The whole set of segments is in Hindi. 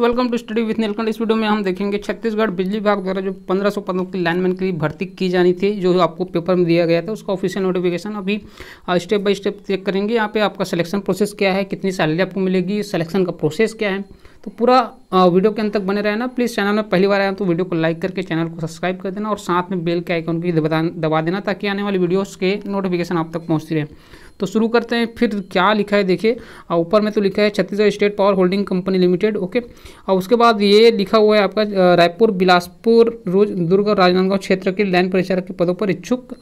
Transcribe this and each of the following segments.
welcome to study with Neelkanth इस वीडियो में हम देखेंगे छत्तीसगढ़ बिजली विभाग द्वारा जो पंद्रह सौ पदों की लाइनमैन के लिए भर्ती की जानी थी जो आपको पेपर में दिया गया था उसका ऑफिशियल नोटिफिकेशन अभी स्टेप बाय स्टेप चेक करेंगे यहाँ पे आपका सिलेक्शन प्रोसेस क्या है कितनी सैलरी आपको मिलेगी सिलेक्शन का प्रोसेस क्या है तो पूरा वीडियो के अंत तक बने रहना प्लीज़ चैनल में पहली बार आया तो वीडियो को लाइक करके चैनल को सब्सक्राइब कर देना और साथ में बेल के आइकन की दबा देना ताकि आने वाली वीडियोज़ के नोटिफिकेशन आप तक पहुँचती रहे तो शुरू करते हैं फिर क्या लिखा है देखिए ऊपर में तो लिखा है Chhattisgarh state power holding company limited okay और उसके बाद ये लिखा हुआ है आपका रायपुर बिलासपुर रोज दुर्ग और राजनांदगांव क्षेत्र के लैंड परिचारक के पदों पर इच्छुक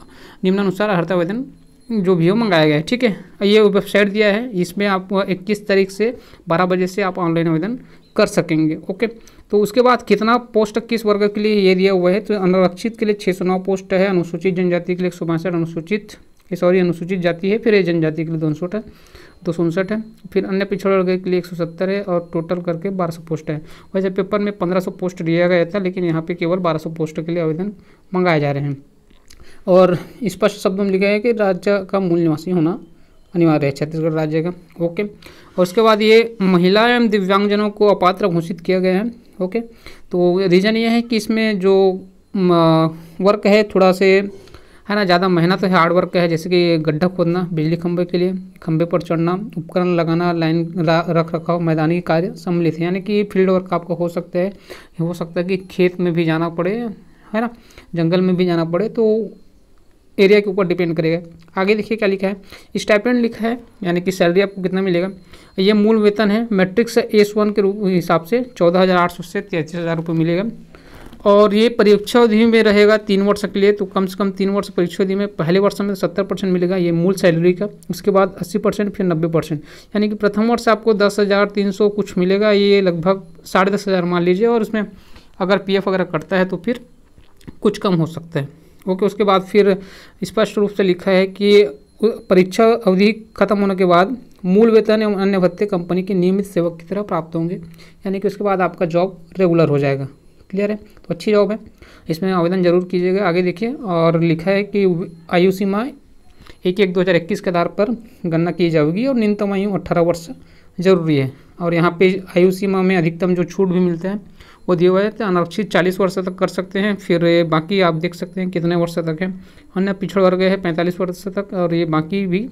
निम्नानुसार हर्तावेदन आवेदन जो भी हो मंगाया गया है ठीक है ये वेबसाइट दिया है इसमें आप इक्कीस तारीख से बारह बजे से आप ऑनलाइन आवेदन कर सकेंगे ओके तो उसके बाद कितना पोस्ट किस वर्ग के लिए ये दिया हुआ है तो अनुरक्षित के लिए 609 पोस्ट है अनुसूचित जनजाति के लिए एक अनुसूचित ये सॉरी अनुसूचित जाति है फिर ये जनजाति के लिए दो है दो सौ उनसठ है फिर अन्य पिछड़े वर्ग के लिए एक सौ सत्तर है और टोटल करके बारह सौ पोस्ट है वैसे पेपर में पंद्रह सौ पोस्ट दिया गया था लेकिन यहाँ पे केवल बारह सौ पोस्ट के लिए आवेदन मंगाए जा रहे हैं और स्पष्ट शब्द में लिखा है कि राज्य का मूल निवासी होना अनिवार्य है छत्तीसगढ़ राज्य का ओके और उसके बाद ये महिला एवं दिव्यांगजनों को अपात्र घोषित किया गया है ओके तो रीज़न ये है कि इसमें जो वर्क है थोड़ा से है ना ज़्यादा मेहनत है हार्डवर्क का है जैसे कि गड्ढा खोदना बिजली खंभे के लिए खंभे पर चढ़ना उपकरण लगाना लाइन रख रखाव मैदानी कार्य सम्मिलित है यानी कि फील्ड वर्क आपका हो सकता है हो सकता है कि खेत में भी जाना पड़े है ना जंगल में भी जाना पड़े तो एरिया के ऊपर डिपेंड करेगा आगे देखिए क्या लिखा है स्टाइपेंड लिखा है यानी कि सैलरी आपको कितना मिलेगा ये मूल वेतन है मैट्रिक्स एस वन के रूप हिसाब से चौदह हज़ार आठ सौ से तैंतीस हज़ार रुपये मिलेगा और ये परीक्षा अवधि में रहेगा तीन वर्ष के लिए तो कम से कम तीन वर्ष परीक्षा अवधि में पहले वर्ष में सत्तर परसेंट मिलेगा ये मूल सैलरी का उसके बाद अस्सी परसेंट फिर नब्बे परसेंट यानी कि प्रथम वर्ष आपको दस हज़ार तीन सौ कुछ मिलेगा ये लगभग साढ़े दस हज़ार मान लीजिए और उसमें अगर पी एफ वगैरह कटता है तो फिर कुछ कम हो सकता है ओके उसके बाद फिर स्पष्ट रूप से लिखा है कि परीक्षा अवधि खत्म होने के बाद मूल वेतन एवं अन्य भत्ते कंपनी के नियमित सेवक की तरह प्राप्त होंगे यानी कि उसके बाद आपका जॉब रेगुलर हो जाएगा क्लियर है तो अच्छी जॉब है इसमें आवेदन जरूर कीजिएगा आगे देखिए और लिखा है कि आयु सीमा एक एक दो हज़ार इक्कीस के आधार पर गणना की जाएगी और न्यूनतम आयु अट्ठारह वर्ष जरूरी है और यहाँ पे आयु सीमा में अधिकतम जो छूट भी मिलते हैं वो दिए हुआ थे तो अनारक्षित चालीस वर्ष तक कर सकते हैं फिर बाकी आप देख सकते हैं कितने वर्ष तक है अन्य पिछड़ वर्ग है पैंतालीस वर्ष तक और ये बाकी भी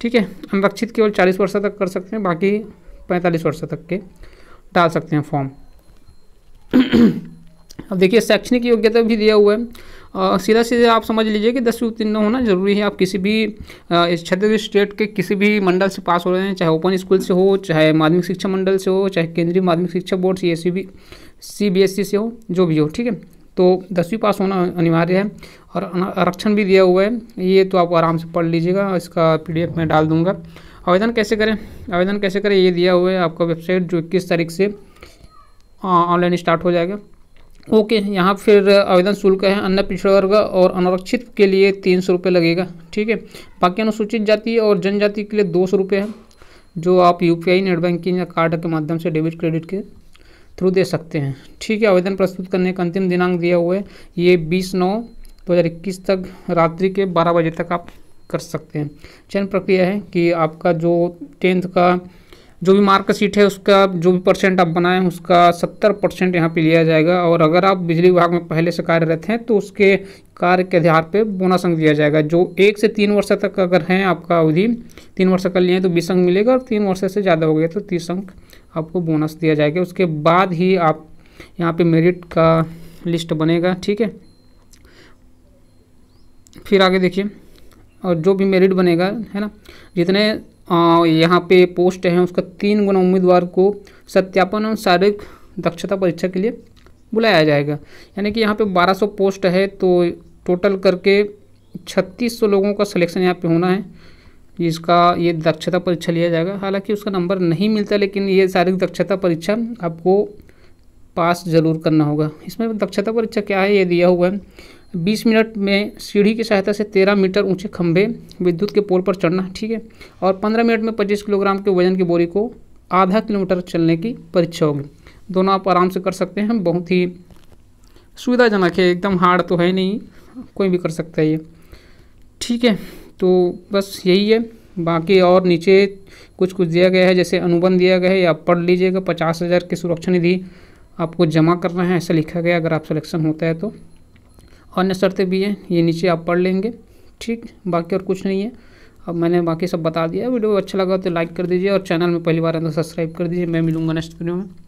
ठीक है अनारक्षित केवल चालीस वर्ष तक कर सकते हैं बाकी पैंतालीस वर्ष तक के डाल सकते हैं फॉर्म अब देखिए शैक्षणिक योग्यता भी दिया हुआ है सीधा सीधे आप समझ लीजिए कि दसवीं उत्तीर्ण होना जरूरी है आप किसी भी छत्तीसगढ़ स्टेट के किसी भी मंडल से पास हो रहे हैं चाहे ओपन स्कूल से हो चाहे माध्यमिक शिक्षा मंडल से हो चाहे केंद्रीय माध्यमिक शिक्षा board C B C B S C से हो जो भी हो ठीक है तो दसवीं पास होना अनिवार्य है और आरक्षण भी दिया हुआ है ये तो आप आराम से पढ़ लीजिएगा इसका एफ मैं डाल दूँगा आवेदन कैसे करें आवेदन कैसे करें ये दिया हुआ है आपका वेबसाइट जो इक्कीस तारीख से ऑनलाइन हाँ, स्टार्ट हो जाएगा ओके यहाँ फिर आवेदन शुल्क है अन्य पिछड़ा वर्ग और अनारक्षित के लिए तीन सौ रुपये लगेगा ठीक है बाकी अनुसूचित जाति और जनजाति के लिए दो सौ रुपये है जो आप U P I net banking या कार्ड के माध्यम से डेबिट क्रेडिट के थ्रू दे सकते हैं ठीक है आवेदन प्रस्तुत करने का अंतिम दिनांक दिया हुआ है ये बीस नौ दो हज़ार इक्कीस तक रात्रि के बारह बजे तक आप कर सकते हैं चयन प्रक्रिया है कि आपका जो टेंथ का जो भी मार्कशीट है उसका जो भी परसेंट आप बनाएं उसका सत्तर परसेंट यहाँ पर लिया जाएगा और अगर आप बिजली विभाग में पहले से कार्यरत हैं तो उसके कार्य के आधार पर बोनस अंक दिया जाएगा जो एक से तीन वर्ष तक अगर हैं आपका अवधि तीन वर्ष का लिए तो बीस अंक मिलेगा और तीन वर्ष से ज़्यादा हो गया तो तीस अंक आपको बोनस दिया जाएगा उसके बाद ही आप यहाँ पर मेरिट का लिस्ट बनेगा ठीक है फिर आगे देखिए और जो भी मेरिट बनेगा है ना जितने यहाँ पे पोस्ट है उसका तीन गुना उम्मीदवार को सत्यापन और शारीरिक दक्षता परीक्षा के लिए बुलाया जाएगा यानी कि यहाँ पे 1200 पोस्ट है तो टोटल करके 3600 लोगों का सिलेक्शन यहाँ पे होना है जिसका ये दक्षता परीक्षा लिया जाएगा हालांकि उसका नंबर नहीं मिलता लेकिन ये शारीरिक दक्षता परीक्षा आपको पास जरूर करना होगा इसमें दक्षता परीक्षा क्या है ये दिया हुआ है बीस मिनट में सीढ़ी की सहायता से तेरह मीटर ऊंचे खंभे विद्युत के पोल पर चढ़ना ठीक है और पंद्रह मिनट में पच्चीस किलोग्राम के वजन की बोरी को आधा किलोमीटर चलने की परीक्षा होगी दोनों आप आराम से कर सकते हैं बहुत ही सुविधाजनक है एकदम हार्ड तो है नहीं कोई भी कर सकता है ये ठीक है तो बस यही है बाकी और नीचे कुछ कुछ दिया गया है जैसे अनुबंध दिया गया है या पढ़ लीजिएगा पचास हज़ार की सुरक्षा निधि आपको जमा करना है ऐसा लिखा गया अगर आप सिलेक्शन होता है तो अन्य शर्तें भी हैं ये नीचे आप पढ़ लेंगे ठीक बाकी और कुछ नहीं है अब मैंने बाकी सब बता दिया वीडियो अच्छा लगा तो लाइक कर दीजिए और चैनल में पहली बार तो सब्सक्राइब कर दीजिए मैं मिलूँगा नेक्स्ट वीडियो में